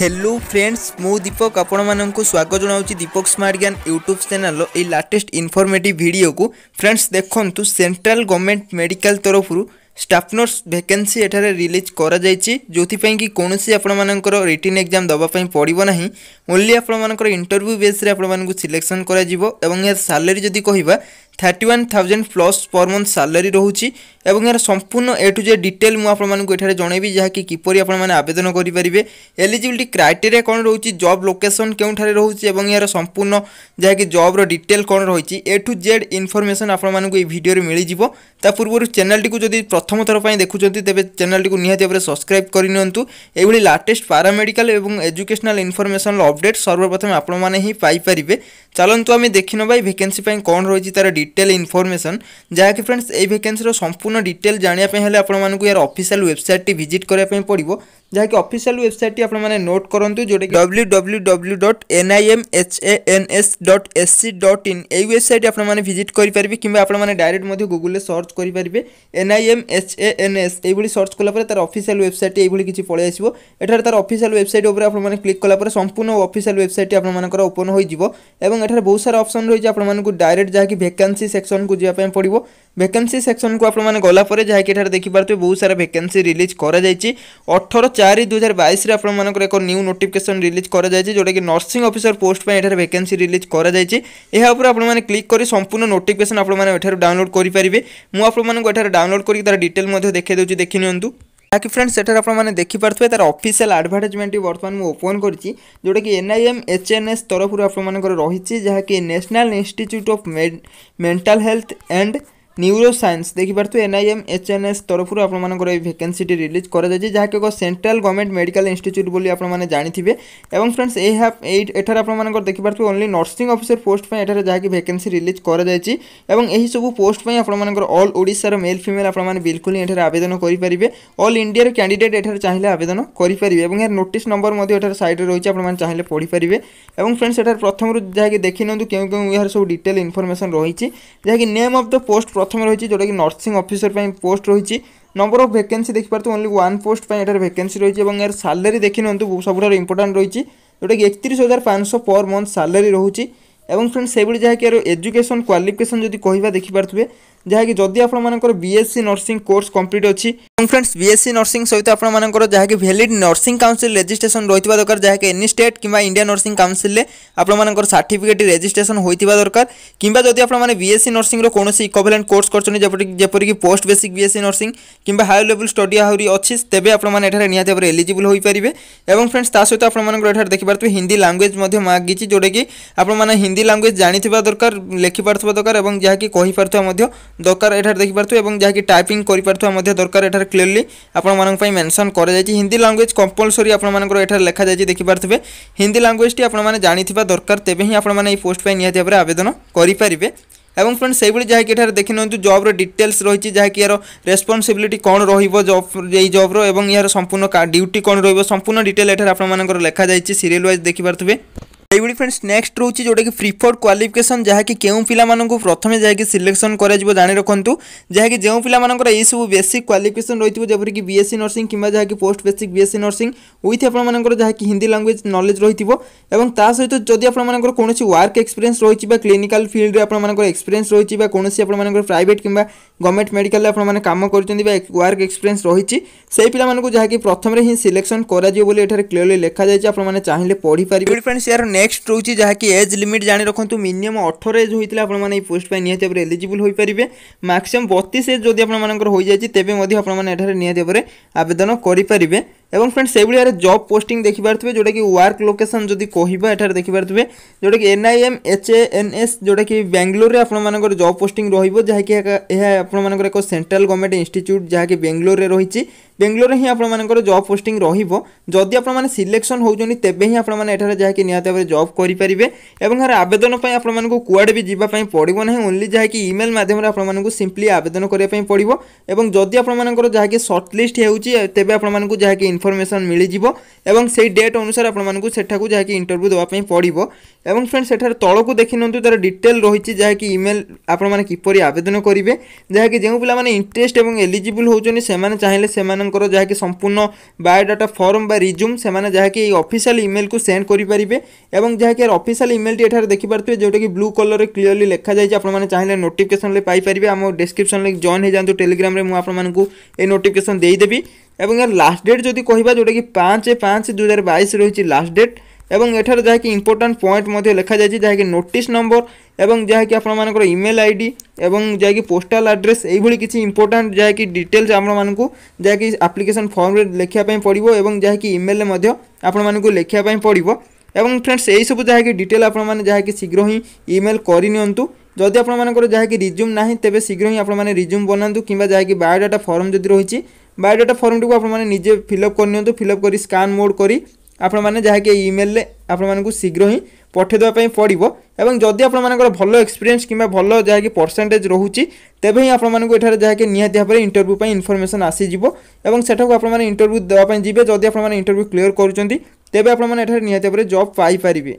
hello friends ମୁଁ ଦୀପକ ଆପଣମାନଙ୍କୁ ସ୍ୱାଗତ ଜଣାଉଛି ଦୀପକ ସ୍ମାର୍ଟ ଜ୍ଞାନ ୟୁଟ୍ୟୁବ୍ ଚ୍ୟାନେଲ୍ର ଏଇ ଲାଟେଷ୍ଟ ଇନଫର୍ମେଟିଭ୍ ଭିଡ଼ିଓକୁ ଫ୍ରେଣ୍ଡସ୍ ଦେଖନ୍ତୁ ସେଣ୍ଟ୍ରାଲ ଗଭର୍ଣ୍ଣମେଣ୍ଟ ମେଡ଼ିକାଲ ତରଫରୁ ଷ୍ଟାଫ୍ ନର୍ସ ଭେକେନ୍ସି ଏଠାରେ ରିଲିଜ୍ କରାଯାଇଛି ଯେଉଁଥିପାଇଁ କି କୌଣସି ଆପଣମାନଙ୍କର ରିଟିନ୍ ଏକ୍ଜାମ୍ ଦେବା ପାଇଁ ପଡ଼ିବ ନାହିଁ ଓନ୍ଲି ଆପଣମାନଙ୍କର ଇଣ୍ଟରଭ୍ୟୁ ବେସ୍ରେ ଆପଣମାନଙ୍କୁ ସିଲେକ୍ସନ୍ କରାଯିବ ଏବଂ ଏହାର ସାଲେରୀ ଯଦି କହିବା thirty one thousand plus per month salary ରହୁଛି ଏବଂ ଏହାର ସମ୍ପୂର୍ଣ୍ଣ ଏ ଟୁ ଜେଡ୍ ଡିଟେଲ୍ ମୁଁ ଆପଣମାନଙ୍କୁ ଏଠାରେ ଜଣାଇବି ଯାହାକି କିପରି ଆପଣମାନେ ଆବେଦନ କରିପାରିବେ ଏଲିଜିବିଲିଟି କ୍ରାଇଟେରିଆ କ'ଣ ରହୁଛି ଜବ୍ ଲୋକେସନ୍ କେଉଁଠାରେ ରହୁଛି ଏବଂ ଏହାର ସମ୍ପୂର୍ଣ୍ଣ ଯାହାକି ଜବ୍ର ଡିଟେଲ୍ କ'ଣ ରହିଛି ଏ ଟୁ ଜେଡ୍ ଇନଫର୍ମେସନ୍ ଆପଣମାନଙ୍କୁ ଏହି ଭିଡ଼ିଓରେ ମିଳିଯିବ ତା ପୂର୍ବରୁ ଚ୍ୟାନେଲ୍ଟିକୁ ଯଦି ପ୍ରଥମ ଥର ପାଇଁ ଦେଖୁଛନ୍ତି ତେବେ ଚ୍ୟାନେଲ୍ଟିକୁ ନିହାତି ଭାବରେ ସବସ୍କ୍ରାଇବ୍ କରିନିଅନ୍ତୁ ଏଭଳି ଲାଟେଷ୍ଟ ପାରାମେଡ଼ିକାଲ ଏବଂ ଏଜୁକେସନାଲ୍ ଇନଫର୍ମେସନ୍ର ଅପଡେଟ୍ ସର୍ବପ୍ରଥମେ ଆପଣମାନେ ହିଁ ପାଇପାରିବେ ଚାଲନ୍ତୁ ଆମେ ଦେଖିନେବା ଏହି ଭେକେନ୍ସି ପାଇଁ କ'ଣ ରହିଛି ତା'ର ডিটেল ইনফরমেসন যাকে ফ্রেন্ডস এই ভ্যাকেন্সির সম্পূর্ণ ডিটেল জাঁয়া আপনার অফিসিয়াল ওয়েবসাইটটি ভিজিট করা পড়ব ଯାହାକି ଅଫିସିଆଲ ୱେବସାଇଟ୍ଟି ଆପଣମାନେ ନୋଟ୍ କରନ୍ତୁ ଯେଉଁଟାକି W W W dot N I M H A N S dot S C dot in ଏଇ ୱେବସାଇଟ୍ ଆପଣମାନେ ଭିଜିଟ୍ କରିପାରିବେ କିମ୍ବା ଆପଣମାନେ ଡାଇରେକ୍ଟ ମଧ୍ୟ ଗୁଗୁଲରେ ସର୍ଚ୍ଚ କରିପାରିବେ N I M H A N S ଏଇଭଳି ସର୍ଚ୍ଚ କଲାପରେ ତାର ଅଫିସିଆଲ ୱେବସାଇଟ୍ ଏଇଭଳି କିଛି ପଳେଇ ଆସିବ ଏଠାରେ ତାର ଅଫିସିଆଲ ୱେବସାଇଟ୍ ଉପରେ ଆପଣମାନେ କ୍ଲିକ୍ କଲାପରେ ସମ୍ପୂର୍ଣ୍ଣ ଅଫିସିଆଲ ୱେବସାଇଟ୍ ଆପଣମାନଙ୍କର ଓପନ୍ ହୋଇଯିବ ଏବଂ ଏଠାରେ ବହୁତ ସାରା ଅପସନ୍ ରହିଛି ଆପଣମାନଙ୍କୁ ଡାଇରେକ୍ଟ ଯାହାକି ଭେକାନ୍ସି ସେକ୍ସନ୍କୁ ଯିବା ପାଇଁ ପଡ଼ିବ ଭେକାନ୍ସି ସେକ୍ସନ୍କୁ ଆପଣମାନେ ଗଲାପରେ ଯାହାକି ଏଠାରେ ଦେଖିପାରୁଥିବେ ବହୁତ ସାରା ଭେକାନ୍ସି ରିଲିଜ୍ କରାଯାଇଛି ଅଠର ଚାରି ଦୁଇ ହଜାର ବାଇଶରେ ଆପଣମାନଙ୍କର ଏକ ନ୍ୟୁ ନୋଟିଫିକେସନ୍ ରିଲିଜ୍ କରାଯାଇଛି ଯେଉଁଟାକି ନର୍ସିଂ ଅଫିସର ପୋଷ୍ଟ ପାଇଁ ଏଠାରେ ଭେକେନ୍ସି ରିଲିଜ୍ କରାଯାଇଛି ଏହା ଉପରେ ଆପଣମାନେ କ୍ଲିକ୍ କରି ସମ୍ପୂର୍ଣ୍ଣ ନୋଟିଫିକେସନ୍ ଆପଣମାନେ ଏଠାରୁ ଡାଉନଲୋଡ଼ କରିପାରିବେ ମୁଁ ଆପଣମାନଙ୍କୁ ଏଠାରେ ଡାଉନଲୋଡ଼ କରିକି ତାର ଡିଟେଲ୍ ମଧ୍ୟ ଦେଖାଇ ଦେଉଛି ଦେଖିନିଅନ୍ତୁ ଯାହାକି ଫ୍ରେଣ୍ଡ ସେଠାରେ ଆପଣମାନେ ଦେଖିପାରୁଥିବେ ତାର ଅଫିସିଆଲ ଆଡ଼ଭର୍ଟାଇଜମେଣ୍ଟ ବର୍ତ୍ତମାନ ମୁଁ ଓପନ୍ କରିଛି ଯେଉଁଟାକି ଏନ୍ଆଇଏମ୍ ଏଚ୍ଏନ୍ଏସ୍ ତରଫରୁ ଆପଣମାନଙ୍କର ରହିଛି ଯାହାକି National Institute of Mental Health and Neuro Science ଦେଖିପାରୁଥିବେ ଏନ୍ଆଇଏମ୍ ଏଚ୍ଏନ୍ଏସ୍ ତରଫରୁ ଆପଣମାନଙ୍କର ଏହି ଭେକେନ୍ସିଟି ରିଲିଜ୍ କରାଯାଇଛି ଯାହାକି ଏକ ସେଣ୍ଟ୍ରାଲ୍ ଗଭର୍ଣ୍ଣମେଣ୍ଟ ମେଡ଼ିକାଲ ଇନଷ୍ଟିଚ୍ୟୁଟ୍ ବୋଲି ଆପଣମାନେ ଜାଣିଥିବେ ଏବଂ ଫ୍ରେଣ୍ଡସ୍ ଏହା ଏଠାରେ ଆପଣମାନଙ୍କର ଦେଖିପାରୁଥିବେ ଓନ୍ଲି ନର୍ସିଂ ଅଫିସର ପୋଷ୍ଟ ପାଇଁ ଏଠାରେ ଯାହାକି ଭେକେନ୍ସି ରିଲିଜ୍ କରାଯାଇଛି ଏବଂ ଏହିସବୁ ପୋଷ୍ଟ ପାଇଁ ଆପଣମାନଙ୍କର ଅଲ୍ ଓଡ଼ିଶାର ମେଲ୍ ଫିମେଲ୍ ଆପଣମାନେ ବିଲକୁଲ ହିଁ ଏଠାରେ ଆବେଦନ କରିପାରିବେ ଅଲ୍ ଇଣ୍ଡିଆର କ୍ୟାଣ୍ଡିଡେଟ୍ ଏଠାରେ ଚାହିଁଲେ ଆବେଦନ କରିପାରିବେ ଏବଂ ଏହାର ନୋଟିସ୍ ନମ୍ବର ମଧ୍ୟ ଏଠାରେ ସାଇଡ଼୍ରେ ରହିଛି ଆପଣମାନେ ଚାହିଁଲେ ପଢ଼ିପାରିବେ ଏବଂ ଫ୍ରେଣ୍ଡସ୍ ଏଠାରେ ପ୍ରଥମରୁ ଯାହାକି ଦେଖିନିଅନ୍ତୁ କେଉଁ କେଉଁ ଏହାର ସବୁ ଡିଟେଲ୍ ଇନଫର୍ମେସନ୍ ରହିଛି ଯାହାକି ନେମ୍ ଅଫ୍ ଦ ପୋଷ୍ଟ প্রথমে রয়েছে যেটাকি নর্সিং অফিসর পোস্ট রয়েছে নম্বর অফ ভ্যাকেন্সি দেখিপারে ওনলি ওয়ান পোস্ট এটার ভ্যাকেন্সি রয়েছে এবং এর স্যালারি দেখি নিউ সবুঠার ইম্পর্টাট রয়েছে যেটাকি একত্রিশ হাজার পাঁচশো পর মন্থ স্যালারি রয়েছে এবং ফ্রেন্ড সেইভাবে যা এর এজুকেশন কোয়ালিফিকেসন যদি কহা দেখিপারে ଯାହାକି ଯଦି ଆପଣମାନଙ୍କର B S C nursing course complete ଅଛି ଏବଂ ଫ୍ରେଣ୍ଡସ୍ ବିଏସ୍ସି ନର୍ସିଂ ସହିତ ଆପଣମାନଙ୍କର ଯାହାକି ଭ୍ୟାଲିଡ୍ ନର୍ସିଂ କାଉନସିଲ୍ ରେଜିଷ୍ଟ୍ରେସନ୍ ରହିଥିବା ଦରକାର ଯାହାକି ଏନି ଷ୍ଟେଟ୍ କିମ୍ବା ଇଣ୍ଡିଆ ନର୍ସିଂ କାଉନସିଲ୍ରେ ଆପଣମାନଙ୍କର ସାର୍ଟିଫିକେଟ୍ ରେଜିଷ୍ଟ୍ରେସନ୍ ହୋଇଥିବା ଦରକାର କିମ୍ବା ଯଦି ଆପଣମାନେ ବି ଏସ୍ ସି ନର୍ସିଂର କୌଣସି ଇକୋଭଲେଣ୍ଟ କୋର୍ସ କରିଛନ୍ତି ଯେପରିକି ଯେପରିକି ପୋଷ୍ଟ ବେସିକ୍ ସି ନର୍ସିଂ କିମ୍ବା ହାଇ ଲେଭେଲ୍ ଷ୍ଟଡି ଆହୁରି ଅଛି ତେବେ ଆପଣମାନେ ଏଠାରେ ନିହାତି ଭାବରେ ଏଲିଜିବୁଲ୍ ହୋଇପାରିବେ ଏବଂ ଫ୍ରେଣ୍ଡସ୍ ତା ସହିତ ଆପଣମାନଙ୍କର ଏଠାରେ ଦେଖିପାରୁଥିବେ ହିନ୍ଦୀ ଲାଙ୍ଗୁଏଜ୍ ମଧ୍ୟ ମାଗିଛି ଯେଉଁଟାକି ଆପଣମାନେ ହିନ୍ଦୀ ଲାଙ୍ଗୁଏଜ୍ ଜାଣିଥିବା ଦରକାର ଲେଖିପାରୁଥିବା ଦରକାର ଏବଂ ଯାହାକି କହିପାରୁଥିବା ମଧ୍ୟ দরকার এটার দেখি দেখিপার্থে এবং যাকে টাইপিং করে মধ্যে দরকার এটার ক্লিয়রলি আপনার মেনশন করা যাই হিন্দি ল্যাঙ্গুয়েজ কম্পলসরি আপনার এটার লেখা যাই দেখি দেখিপার্থে হিন্দি ল্যাঙ্গুয়েজটি আপনার জাঁথিবা দরকার তেবে হি আপনার এই পোস্ট নিহতি ভাবে আবেদন করে এবং ফ্রেন্ড সেইভাবে যা এখানে দেখি নিতু জব্র ডিটেলস রয়েছে যা ইয়ার রেসপন্সিবিলিটি কম রহব এই জব্র এবং ইয়ার সম্পূর্ণ ডিউটি কম রহব সম্পূর্ণ ডিটেল এখানে আপনার লেখা যাই সিরিয়াল ওয়াইজ দেখিপার্থে ଏଇଭଳି ଫ୍ରେଣ୍ଡସ୍ ନେକ୍ସଟ ରହୁଛି ଯେଉଁଟାକି ପ୍ରିଫର୍ଡ଼ କ୍ୱାଲିଫିକେସନ୍ ଯାହାକି କେଉଁ ପିଲାମାନଙ୍କୁ ପ୍ରଥମେ ଯାଇକି ସିଲେକ୍ସନ୍ କରାଯିବ ଜାଣି ରଖନ୍ତୁ ଯାହାକି ଯେଉଁ ପିଲାମାନଙ୍କର ଏଇସବୁ ବେସିକ୍ କ୍ୱାଲିଫିକେସନ୍ ରହିଥିବ ଯେପରିକି ବିଏସ୍ସି ନର୍ସିଂ କିମ୍ବା ଯାହାକି post basic BSc nursing with ଆପଣମାନଙ୍କର ଯାହାକି ହିନ୍ଦୀ ଲାଙ୍ଗୁଏଜ୍ ନଲେଜ୍ ରହିଥିବ ଏବଂ ତା ସହିତ ଯଦି ଆପଣମାନଙ୍କର କୌଣସି ୱାର୍କ ଏକ୍ସପିରିଏନ୍ସ ରହିଛି ବା କ୍ଲିନିକାଲ୍ ଫିଲ୍ଡରେ ଆପଣମାନଙ୍କର ଏକ୍ସପିରିଏନ୍ସ ରହିଛି ବା କୌଣସି ଆପଣମାନଙ୍କର ପ୍ରାଇଭେଟ୍ କିମ୍ବା ଗଭର୍ଣ୍ଣମେଣ୍ଟ ମେଡ଼ିକାଲରେ ଆପଣମାନେ କାମ କରୁଛନ୍ତି ବା ୱାର୍କ ଏକ୍ସପିରିଏନ୍ସ ରହିଛି ସେହି ପିଲାମାନଙ୍କୁ ଯାହାକି ପ୍ରଥମରେ ହିଁ ସିଲେକ୍ସନ୍ କରାଯିବ ବୋଲି ଏଠାରେ କ୍ଲିୟରଲି ଲେଖାଯାଇଛି ଆପଣମାନେ ଚାହିଁଲେ ପଢ଼ିପାରିବେ ଫ୍ରେଣ୍ଡସ୍ ଏହାର ନେକ୍ସଟ নেক্সট রয়েছে যাকি এজ লিমিট জাঁ রাখতু মিনিমম অঠর এজ হয়েছিল আপনার এই পোস্ট পাই নিহতি ভাবে এলিজিবল হয়ে পারে ম্যাক্সিমম বতিশ এজ যদি আপনার হয়ে যাই তেমনি আপনার এখানে নিহতি ভাবে আবেদন করে পারে এবং ফ্রেন্ড সেইভাবে আর জব পোস্টিং দেখিপারে যেটা কি ওয়ার্ক লোকেসন যদি কহবা এখানে দেখিপারে যেটা কি NIM H A N S যেটা কি ব্যাঙ্গালোরে আপনার জব পোস্টিং রহব যা কি আপনার এক সেন্ট্রাল গভর্নমেন্ট ইনস্টিচ্ୟୁট যা কি বেঙ্গালোরে রয়েছে বেঙ্গালোরে হি আপনার জব পোস্টিং রহব যদি আপনার সিলেকশন হোক তেমনি আপনার এখানে যা কি নিহতি ভাবে জব করে এবং এর আবেদন আপনার কুয়াড়ে বি যা পড়ব না ওনলি যা কি ইমেল মাধ্যমে আপনার সিম্পলি আবেদন করা পড়ব এবং যদি আপনার যা কি সর্টলিষ্ট হচ্ছে তেমনি আপনার যা কি ইনফরমেসন মিলিযোগ এবং সেই ডেট অনুসারে আপনার সেঠাকু যা ইন্টরভ্যু দেওয়া পড়ব এবং ফ্রেন্ড সেঠার তলকু দেখি নিউ তার ডিটেল রয়েছে যা ইমেল আপনার কিপর আবেদন করবে যা যে পিলা মানে ইন্টারেস্ট এবং এলিজিবল হচ্ছেন সে চাইলে সে যা সম্পূর্ণ বায়োডাটা ফর্ম বা রিজুম সে যা এই অফিসিয়াল ইমেল কু সেন্ড করে এবং যা অফিসিয়াল ইমেলটি এখানে দেখিপারে যেটা কি ব্লু কলরের ক্লিয়রলি লেখা যাই আপনার চাইলে নোটিফিকেসন পাইপারে আমার ডেসক্রিপশন জয়েন হয়ে যাতে টেলিগ্রামে আপনার এই নোটিফিকেসন ଦେଇଦେବି এবং এর লাস্ট ডেট যদি কহবা কি পাঁচ পাঁচ দুই হাজার বাইশ রয়েছে লাস্ট ডেট এবং এখানে যা কি ইম্পর্টাট পয়েন্ট মধ্যে লেখা যাই যা কি নোটিস নম্বর এবং যা কি আপনার ইমেল আইডি এবং যা কি পোস্টাল আড্রেস এইভাবে কিছু ইম্পর্টাট যা কি ডিটেলস আপনার যা কি আপ্লিকেশন ফর্মে লেখা পড়ব এবং যা কি ইমেল আপনার লেখা পড়ব এবং ফ্রেন্ডস এইসব যা কি ডিটেল আপনার যা কি শীঘ্র হি ইমেল করে নিয়ন্তু যদি আপনার যা কি রিজ্যুম না তবে শীঘ্র হি আপনার রিজ্যুম বনাতু কিংবা যা কি বায়োডাটা ফর্ম যদি রয়েছে বায়োডাটা ଫର୍ମଟିକୁ ଆପଣମାନେ ନିଜେ ଫିଲ୍ଅପ୍ କରିନିଅନ୍ତୁ ଫିଲ୍ଅପ୍ କରି ସ୍କାନ୍ ମୋଡ଼୍ କରି ଆପଣମାନେ ଯାହାକି ଏଇ ଇମେଲ୍ରେ ଆପଣମାନଙ୍କୁ ଶୀଘ୍ର ହିଁ ପଠାଇଦେବା ପାଇଁ ପଡ଼ିବ ଏବଂ ଯଦି ଆପଣମାନଙ୍କର ଭଲ ଏକ୍ସପିରିଏନ୍ସ କିମ୍ବା ଭଲ ଯାହାକି ପରସେଣ୍ଟେଜ୍ ରହୁଛି ତେବେ ହିଁ ଆପଣମାନଙ୍କୁ ଏଠାରେ ଯାହାକି ନିହାତି ଭାବରେ ଇଣ୍ଟରଭ୍ୟୁ ପାଇଁ ଇନଫର୍ମେସନ୍ ଆସିଯିବ ଏବଂ ସେଠାକୁ ଆପଣମାନେ ଇଣ୍ଟରଭ୍ୟୁ ଦେବା ପାଇଁ ଯିବେ ଯଦି ଆପଣମାନେ ଇଣ୍ଟରଭ୍ୟୁ କ୍ଲିୟର୍ କରୁଛନ୍ତି ତେବେ ଆପଣମାନେ ଏଠାରେ ନିହାତି ଭାବରେ ଜବ୍ ପାଇପାରିବେ